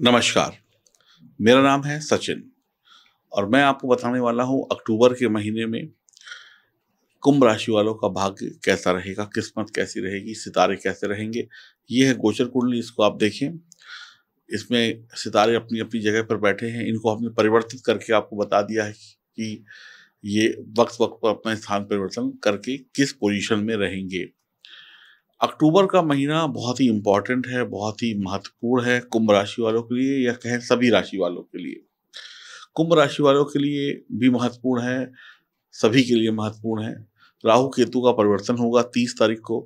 नमस्कार मेरा नाम है सचिन और मैं आपको बताने वाला हूँ अक्टूबर के महीने में कुंभ राशि वालों का भाग्य कैसा रहेगा किस्मत कैसी रहेगी सितारे कैसे रहेंगे ये है गोचर कुंडली इसको आप देखें इसमें सितारे अपनी अपनी जगह पर बैठे हैं इनको हमने परिवर्तित करके आपको बता दिया है कि ये वक्त वक्त पर अपना स्थान परिवर्तन करके किस पोजीशन में रहेंगे अक्टूबर का महीना बहुत ही इम्पॉर्टेंट है बहुत ही महत्वपूर्ण है कुंभ राशि वालों के लिए या कहें सभी राशि वालों के लिए कुंभ राशि वालों के लिए भी महत्वपूर्ण है सभी के लिए महत्वपूर्ण है राहु केतु का परिवर्तन होगा तीस तारीख को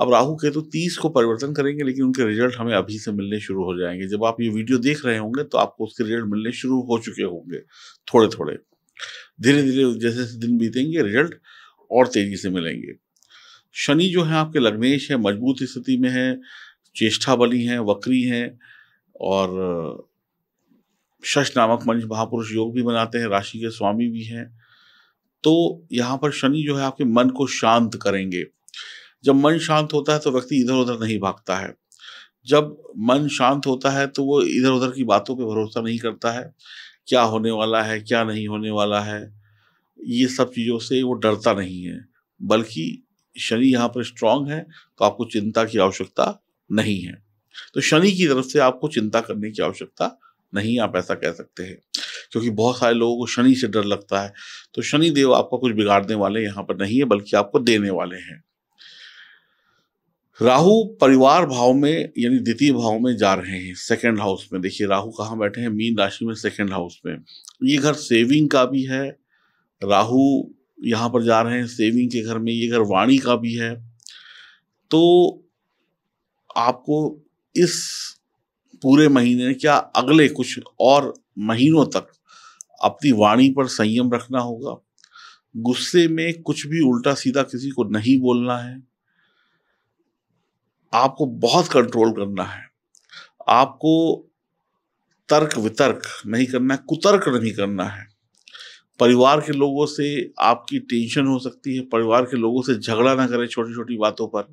अब राहु केतु तीस को परिवर्तन करेंगे लेकिन उनके रिजल्ट हमें अभी से मिलने शुरू हो जाएंगे जब आप ये वीडियो देख रहे होंगे तो आपको उसके रिजल्ट मिलने शुरू हो चुके होंगे थोड़े थोड़े धीरे धीरे जैसे जैसे दिन बीतेंगे रिजल्ट और तेजी से मिलेंगे शनि जो है आपके लग्नेश है मजबूत स्थिति में है चेष्टा बली हैं वक्री है और शश नामक मंच महापुरुष योग भी बनाते हैं राशि के स्वामी भी हैं तो यहाँ पर शनि जो है आपके मन को शांत करेंगे जब मन शांत होता है तो व्यक्ति इधर उधर नहीं भागता है जब मन शांत होता है तो वो इधर उधर की बातों पे भरोसा नहीं करता है क्या होने वाला है क्या नहीं होने वाला है ये सब चीज़ों से वो डरता नहीं है बल्कि शनि यहाँ पर स्ट्रांग है तो आपको चिंता की आवश्यकता नहीं है तो शनि की तरफ से आपको चिंता करने की आवश्यकता नहीं आप ऐसा कह सकते हैं क्योंकि बहुत सारे लोगों को शनि से डर लगता है तो शनि देव आपका कुछ बिगाड़ने वाले यहाँ पर नहीं है बल्कि आपको देने वाले हैं राहु परिवार भाव में यानी द्वितीय भाव में जा रहे हैं सेकंड हाउस में देखिए राहु कहाँ बैठे हैं मीन राशि में सेकंड हाउस में ये घर सेविंग का भी है राहु यहाँ पर जा रहे हैं सेविंग के घर में ये घर वाणी का भी है तो आपको इस पूरे महीने क्या अगले कुछ और महीनों तक अपनी वाणी पर संयम रखना होगा गुस्से में कुछ भी उल्टा सीधा किसी को नहीं बोलना है आपको बहुत कंट्रोल करना है आपको तर्क वितर्क नहीं करना है कुतर्क नहीं करना है परिवार के लोगों से आपकी टेंशन हो सकती है परिवार के लोगों से झगड़ा ना करें छोटी छोटी बातों पर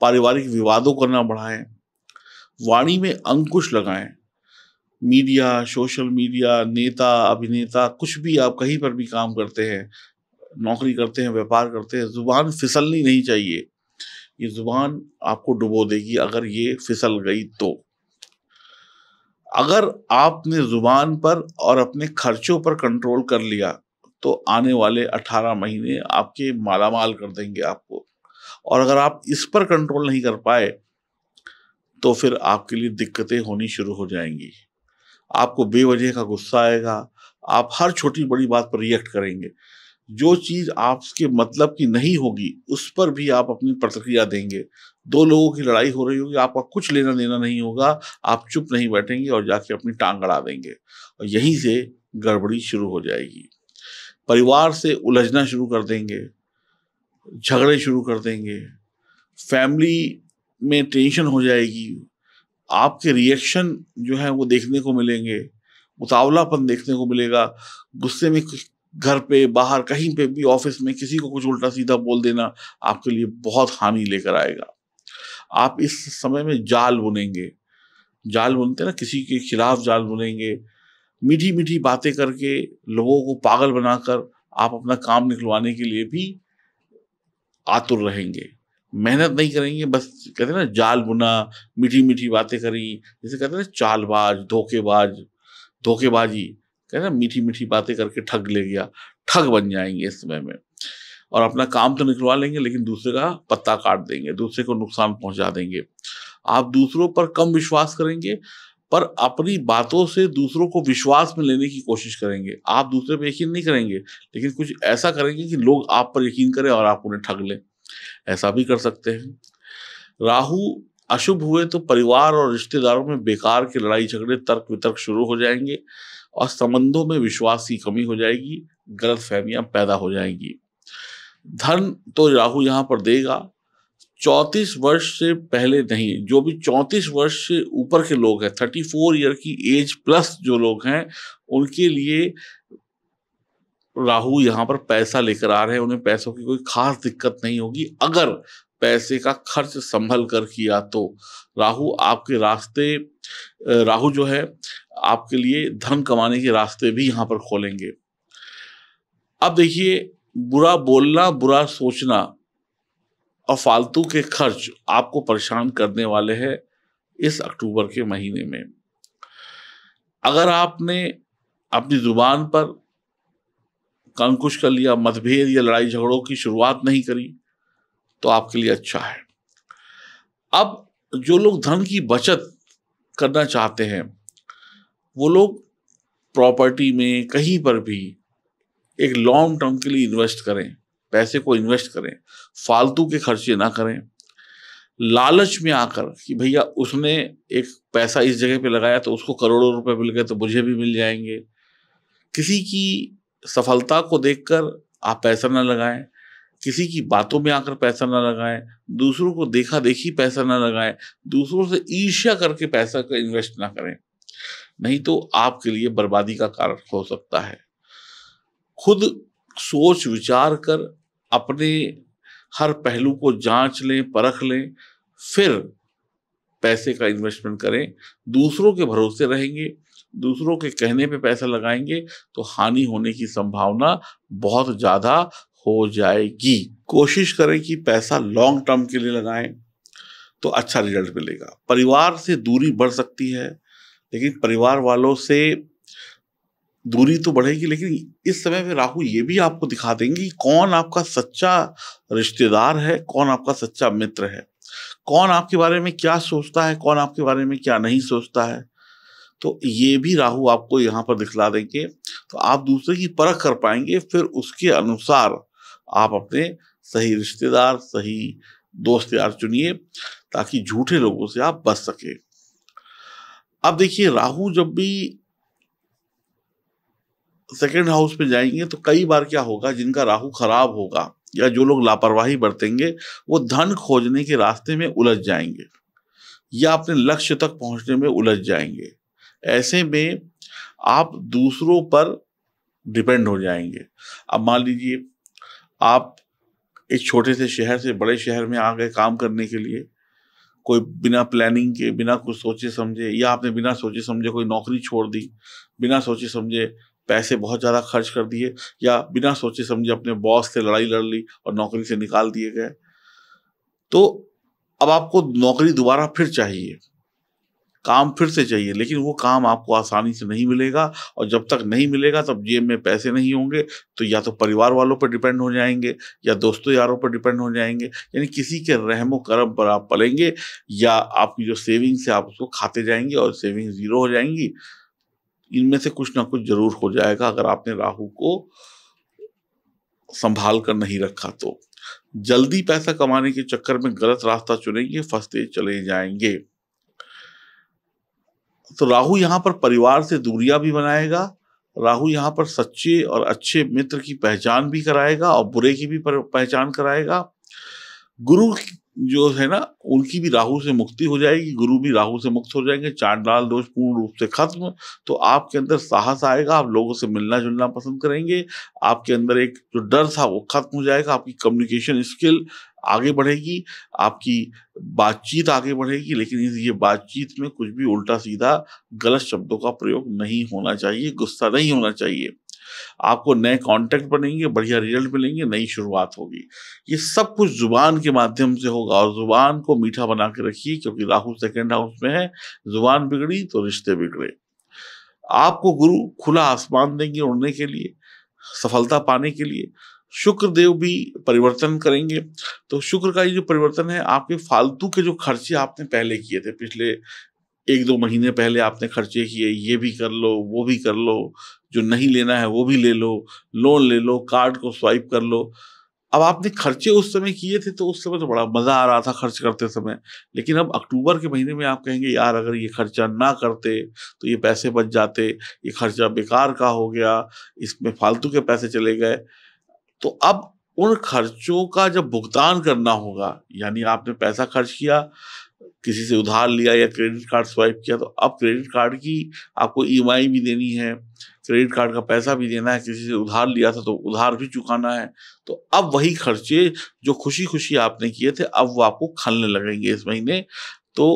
पारिवारिक विवादों को ना बढ़ाएं वाणी में अंकुश लगाएं मीडिया सोशल मीडिया नेता अभिनेता कुछ भी आप कहीं पर भी काम करते हैं नौकरी करते हैं व्यापार करते हैं ज़ुबान फिसलनी नहीं चाहिए ये ज़ुबान आपको डुबो देगी अगर ये फिसल गई तो अगर आपने जुबान पर और अपने खर्चों पर कंट्रोल कर लिया तो आने वाले 18 महीने आपके मालामाल कर देंगे आपको और अगर आप इस पर कंट्रोल नहीं कर पाए तो फिर आपके लिए दिक्कतें होनी शुरू हो जाएंगी आपको बेवजह का गुस्सा आएगा आप हर छोटी बड़ी बात पर रिएक्ट करेंगे जो चीज आपके मतलब की नहीं होगी उस पर भी आप अपनी प्रतिक्रिया देंगे दो लोगों की लड़ाई हो रही होगी आपका कुछ लेना देना नहीं होगा आप चुप नहीं बैठेंगे और जाके अपनी टांग अड़ा देंगे और यहीं से गड़बड़ी शुरू हो जाएगी परिवार से उलझना शुरू कर देंगे झगड़े शुरू कर देंगे फैमिली में टेंशन हो जाएगी आपके रिएक्शन जो है वो देखने को मिलेंगे उतावलापन देखने को मिलेगा गुस्से में घर पे बाहर कहीं पे भी ऑफिस में किसी को कुछ उल्टा सीधा बोल देना आपके लिए बहुत हानि लेकर आएगा आप इस समय में जाल बुनेंगे जाल बुनते ना किसी के खिलाफ जाल बुनेंगे मीठी मीठी बातें करके लोगों को पागल बनाकर आप अपना काम निकलवाने के लिए भी आतुर रहेंगे मेहनत नहीं करेंगे बस कहते ना जाल बुना मीठी मीठी बातें करी जैसे कहते ना चालबाज धोखेबाज धोखेबाजी ना मीठी मीठी बातें करके ठग ले गया ठग बन जाएंगे इस समय में और अपना काम तो निकलवा लेंगे लेकिन दूसरे का पत्ता काट देंगे दूसरे को नुकसान पहुंचा देंगे आप दूसरों पर कम विश्वास करेंगे पर अपनी बातों से दूसरों को विश्वास में लेने की कोशिश करेंगे आप दूसरे पर यकीन नहीं करेंगे लेकिन कुछ ऐसा करेंगे कि लोग आप पर यकीन करें और आप उन्हें ठग लें ऐसा भी कर सकते हैं राहु अशुभ हुए तो परिवार और रिश्तेदारों में बेकार के लड़ाई झगड़े तर्क वितर्क शुरू हो जाएंगे और संबंधों में विश्वास की कमी हो जाएगी गलत फहमियां पैदा हो जाएंगी धन तो राहु यहां पर देगा चौंतीस वर्ष से पहले नहीं जो भी चौंतीस वर्ष से ऊपर के लोग हैं थर्टी फोर ईयर की एज प्लस जो लोग हैं उनके लिए राहु यहाँ पर पैसा लेकर आ रहे हैं उन्हें पैसों की कोई खास दिक्कत नहीं होगी अगर पैसे का खर्च संभल कर किया तो राहु आपके रास्ते राहु जो है आपके लिए धन कमाने के रास्ते भी यहां पर खोलेंगे अब देखिए बुरा बोलना बुरा सोचना और फालतू के खर्च आपको परेशान करने वाले हैं इस अक्टूबर के महीने में अगर आपने अपनी जुबान पर कंकुश कर लिया मतभेद या लड़ाई झगड़ों की शुरुआत नहीं करी तो आपके लिए अच्छा है अब जो लोग धन की बचत करना चाहते हैं वो लोग प्रॉपर्टी में कहीं पर भी एक लॉन्ग टर्म के लिए इन्वेस्ट करें पैसे को इन्वेस्ट करें फालतू के खर्चे ना करें लालच में आकर कि भैया उसने एक पैसा इस जगह पे लगाया तो उसको करोड़ों रुपए मिल गए तो मुझे भी मिल जाएंगे किसी की सफलता को देखकर आप पैसा ना लगाएं किसी की बातों में आकर पैसा ना लगाएं दूसरों को देखा देखी पैसा ना लगाएं दूसरों से ईर्ष्या करके पैसा का इन्वेस्ट ना करें नहीं तो आपके लिए बर्बादी का कारण हो सकता है खुद सोच विचार कर अपने हर पहलू को जांच लें परख लें फिर पैसे का इन्वेस्टमेंट करें दूसरों के भरोसे रहेंगे दूसरों के कहने पे पैसा लगाएंगे तो हानि होने की संभावना बहुत ज़्यादा हो जाएगी कोशिश करें कि पैसा लॉन्ग टर्म के लिए लगाएं तो अच्छा रिजल्ट मिलेगा परिवार से दूरी बढ़ सकती है लेकिन परिवार वालों से दूरी तो बढ़ेगी लेकिन इस समय में राहु ये भी आपको दिखा देंगे कौन आपका सच्चा रिश्तेदार है कौन आपका सच्चा मित्र है कौन आपके बारे में क्या सोचता है कौन आपके बारे में क्या नहीं सोचता है तो ये भी राहु आपको यहाँ पर दिखला देंगे तो आप दूसरे की परख कर पाएंगे फिर उसके अनुसार आप अपने सही रिश्तेदार सही दोस्त यार चुनिए ताकि झूठे लोगों से आप बच सके अब देखिए राहु जब भी सेकेंड हाउस में जाएंगे तो कई बार क्या होगा जिनका राहु खराब होगा या जो लोग लापरवाही बरतेंगे वो धन खोजने के रास्ते में उलझ जाएंगे या अपने लक्ष्य तक पहुंचने में उलझ जाएंगे ऐसे में आप दूसरों पर डिपेंड हो जाएंगे अब मान लीजिए आप एक छोटे से शहर से बड़े शहर में आ गए काम करने के लिए कोई बिना प्लानिंग के बिना कुछ सोचे समझे या आपने बिना सोचे समझे कोई नौकरी छोड़ दी बिना सोचे समझे पैसे बहुत ज़्यादा खर्च कर दिए या बिना सोचे समझे अपने बॉस से लड़ाई लड़ ली और नौकरी से निकाल दिए गए तो अब आपको नौकरी दोबारा फिर चाहिए काम फिर से चाहिए लेकिन वो काम आपको आसानी से नहीं मिलेगा और जब तक नहीं मिलेगा तब जेब में पैसे नहीं होंगे तो या तो परिवार वालों पर डिपेंड हो जाएंगे या दोस्तों यारों पर डिपेंड हो जाएंगे यानी किसी के रहमो करम पर आप पलेंगे या आपकी जो सेविंग्स है आप उसको खाते जाएंगे और सेविंग जीरो हो जाएंगी इनमें से कुछ ना कुछ जरूर हो जाएगा अगर आपने राहु को संभाल कर नहीं रखा तो जल्दी पैसा कमाने के चक्कर में गलत रास्ता चुनेंगे फंसते चले जाएंगे तो राहु यहाँ पर परिवार से दूरियां भी बनाएगा राहु यहाँ पर सच्चे और अच्छे मित्र की पहचान भी कराएगा और बुरे की भी पहचान कराएगा गुरु जो है ना उनकी भी राहु से मुक्ति हो जाएगी गुरु भी राहु से मुक्त हो जाएंगे लाल दोष पूर्ण रूप से खत्म तो आपके अंदर साहस आएगा आप लोगों से मिलना जुलना पसंद करेंगे आपके अंदर एक जो डर था वो खत्म हो जाएगा आपकी कम्युनिकेशन स्किल आगे बढ़ेगी आपकी बातचीत आगे बढ़ेगी लेकिन ये बातचीत में कुछ भी उल्टा सीधा गलत शब्दों का प्रयोग नहीं होना चाहिए गुस्सा नहीं होना चाहिए आपको नए कांटेक्ट बनेंगे बढ़िया रिजल्ट मिलेंगे नई शुरुआत होगी ये सब कुछ जुबान के माध्यम से होगा और जुबान को मीठा बना के रखिए क्योंकि राहु सेकेंड हाउस में है जुबान बिगड़ी तो रिश्ते बिगड़े आपको गुरु खुला आसमान देंगे उड़ने के लिए सफलता पाने के लिए शुक्र देव भी परिवर्तन करेंगे तो शुक्र का ये जो परिवर्तन है आपके फालतू के जो खर्चे आपने पहले किए थे पिछले एक दो महीने पहले आपने खर्चे किए ये भी कर लो वो भी कर लो जो नहीं लेना है वो भी ले लो लोन ले लो कार्ड को स्वाइप कर लो अब आपने खर्चे उस समय किए थे तो उस समय तो बड़ा मज़ा आ रहा था खर्च करते समय लेकिन अब अक्टूबर के महीने में आप कहेंगे यार अगर ये खर्चा ना करते तो ये पैसे बच जाते ये खर्चा बेकार का हो गया इसमें फालतू के पैसे चले गए तो अब उन खर्चों का जब भुगतान करना होगा यानी आपने पैसा खर्च किया किसी से उधार लिया या क्रेडिट कार्ड स्वाइप किया तो अब क्रेडिट कार्ड की आपको ई e भी देनी है क्रेडिट कार्ड का पैसा भी देना है किसी से उधार लिया था तो उधार भी चुकाना है तो अब वही खर्चे जो खुशी खुशी आपने किए थे अब वो आपको खलने लगेंगे इस महीने तो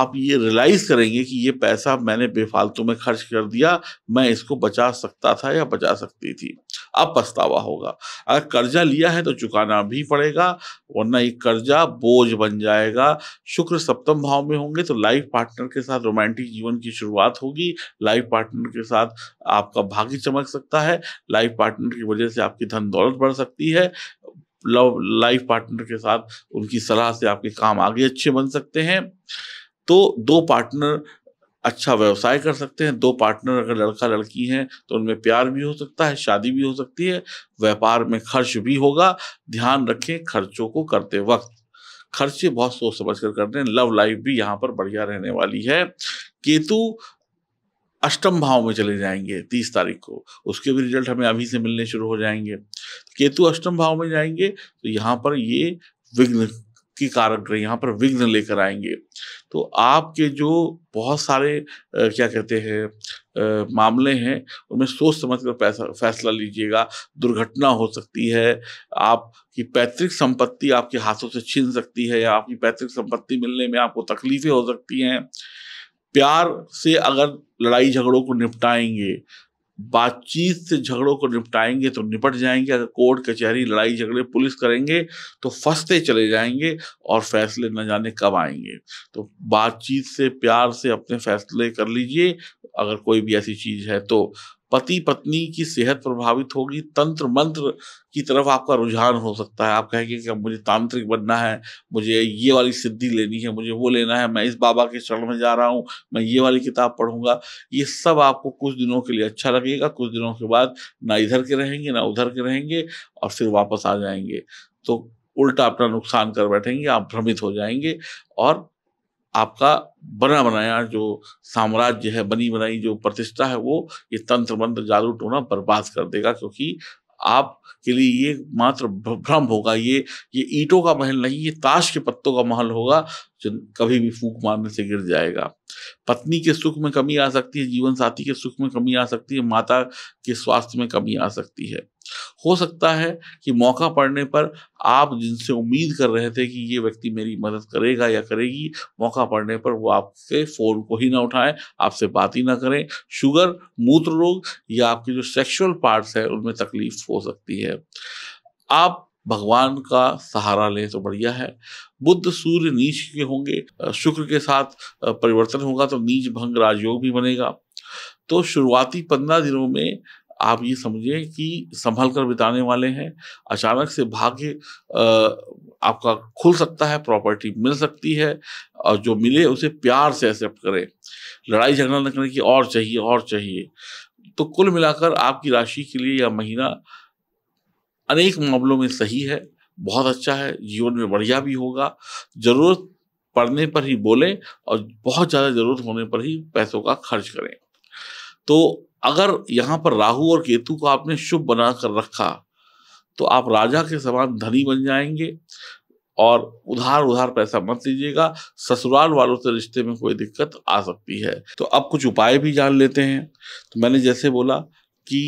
आप ये रियलाइज करेंगे कि ये पैसा मैंने बेफालतू में खर्च कर दिया मैं इसको बचा सकता था या बचा सकती थी अब पछतावा होगा अगर कर्जा लिया है तो चुकाना भी पड़ेगा वरना ये कर्जा बोझ बन जाएगा शुक्र सप्तम भाव में होंगे तो लाइफ पार्टनर के साथ रोमांटिक जीवन की शुरुआत होगी लाइफ पार्टनर के साथ आपका भाग्य चमक सकता है लाइफ पार्टनर की वजह से आपकी धन दौलत बढ़ सकती है लव लाइफ पार्टनर के साथ उनकी सलाह से आपके काम आगे अच्छे बन सकते हैं तो दो पार्टनर अच्छा व्यवसाय कर सकते हैं दो पार्टनर अगर लड़का लड़की हैं तो उनमें प्यार भी हो सकता है शादी भी हो सकती है व्यापार में खर्च भी होगा ध्यान रखें खर्चों को करते वक्त खर्चे बहुत सोच समझ कर करने लव लाइफ भी यहाँ पर बढ़िया रहने वाली है केतु अष्टम भाव में चले जाएंगे तीस तारीख को उसके भी रिजल्ट हमें अभी से मिलने शुरू हो जाएंगे केतु अष्टम भाव में जाएंगे तो यहाँ पर ये विघ्न की कारक ग्रह यहाँ पर विघ्न लेकर आएंगे तो आपके जो बहुत सारे क्या कहते हैं मामले हैं उनमें सोच समझ कर फैसला लीजिएगा दुर्घटना हो सकती है आपकी पैतृक संपत्ति आपके हाथों से छीन सकती है या आपकी पैतृक संपत्ति मिलने में आपको तकलीफें हो सकती हैं प्यार से अगर लड़ाई झगड़ों को निपटाएंगे बातचीत से झगड़ों को निपटाएंगे तो निपट जाएंगे अगर कोर्ट कचहरी लड़ाई झगड़े पुलिस करेंगे तो फंसते चले जाएंगे और फैसले न जाने कब आएंगे तो बातचीत से प्यार से अपने फैसले कर लीजिए अगर कोई भी ऐसी चीज़ है तो पति पत्नी की सेहत प्रभावित होगी तंत्र मंत्र की तरफ आपका रुझान हो सकता है आप कहेंगे कि मुझे तांत्रिक बनना है मुझे ये वाली सिद्धि लेनी है मुझे वो लेना है मैं इस बाबा के शरण में जा रहा हूँ मैं ये वाली किताब पढ़ूंगा ये सब आपको कुछ दिनों के लिए अच्छा लगेगा कुछ दिनों के बाद ना इधर के रहेंगे ना उधर के रहेंगे और फिर वापस आ जाएंगे तो उल्टा अपना नुकसान कर बैठेंगे आप भ्रमित हो जाएंगे और आपका बना बनाया जो साम्राज्य है बनी बनाई जो प्रतिष्ठा है वो ये तंत्र मंत्र जादू टोना बर्बाद कर देगा क्योंकि आप के लिए ये मात्र भ्रम होगा ये ये ईंटों का महल नहीं ये ताश के पत्तों का महल होगा जो कभी भी फूक मारने से गिर जाएगा पत्नी के सुख में कमी आ सकती है जीवन साथी के सुख में कमी आ सकती है माता के स्वास्थ्य में कमी आ सकती है हो सकता है कि मौका पड़ने पर आप जिनसे उम्मीद कर रहे थे कि ये व्यक्ति मेरी मदद करेगा या करेगी मौका पड़ने पर वो आपके फ़ोन को ही ना उठाएं आपसे बात ही ना करें शुगर मूत्र रोग या आपके जो सेक्सुअल पार्ट्स हैं उनमें तकलीफ हो सकती है आप भगवान का सहारा लें तो बढ़िया है बुद्ध सूर्य नीच के होंगे शुक्र के साथ परिवर्तन होगा तो नीच भंग राजयोग भी बनेगा तो शुरुआती पंद्रह दिनों में आप ये समझिए कि संभल कर बिताने वाले हैं अचानक से भाग्य आपका खुल सकता है प्रॉपर्टी मिल सकती है और जो मिले उसे प्यार से एक्सेप्ट करें लड़ाई झगड़ा न करें की और चाहिए और चाहिए तो कुल मिलाकर आपकी राशि के लिए यह महीना अनेक मामलों में सही है बहुत अच्छा है जीवन में बढ़िया भी होगा जरूरत पड़ने पर ही बोलें और बहुत ज़्यादा ज़रूरत होने पर ही पैसों का खर्च करें तो अगर यहाँ पर राहु और केतु को आपने शुभ बना कर रखा तो आप राजा के समान धनी बन जाएंगे और उधार उधार पैसा मत लीजिएगा ससुराल वालों से रिश्ते में कोई दिक्कत आ सकती है तो अब कुछ उपाय भी जान लेते हैं तो मैंने जैसे बोला कि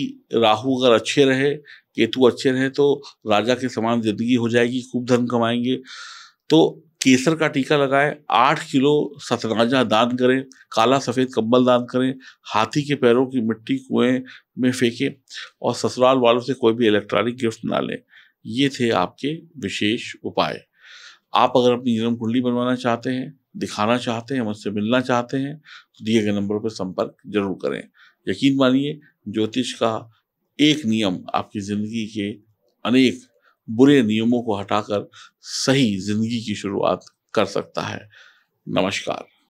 राहु अगर अच्छे रहे केतु अच्छे रहे तो राजा के समान जिंदगी हो जाएगी खूब धन कमाएंगे तो केसर का टीका लगाएं आठ किलो सतनाजा दान करें काला सफ़ेद कंबल दान करें हाथी के पैरों की मिट्टी कुएं में फेंकें और ससुराल वालों से कोई भी इलेक्ट्रॉनिक गिफ्ट ना लें ये थे आपके विशेष उपाय आप अगर अपनी जन्म कुंडली बनवाना चाहते हैं दिखाना चाहते हैं मुझसे मिलना चाहते हैं तो दिए गए नंबरों पर संपर्क जरूर करें यकीन मानिए ज्योतिष का एक नियम आपकी ज़िंदगी के अनेक बुरे नियमों को हटाकर सही जिंदगी की शुरुआत कर सकता है नमस्कार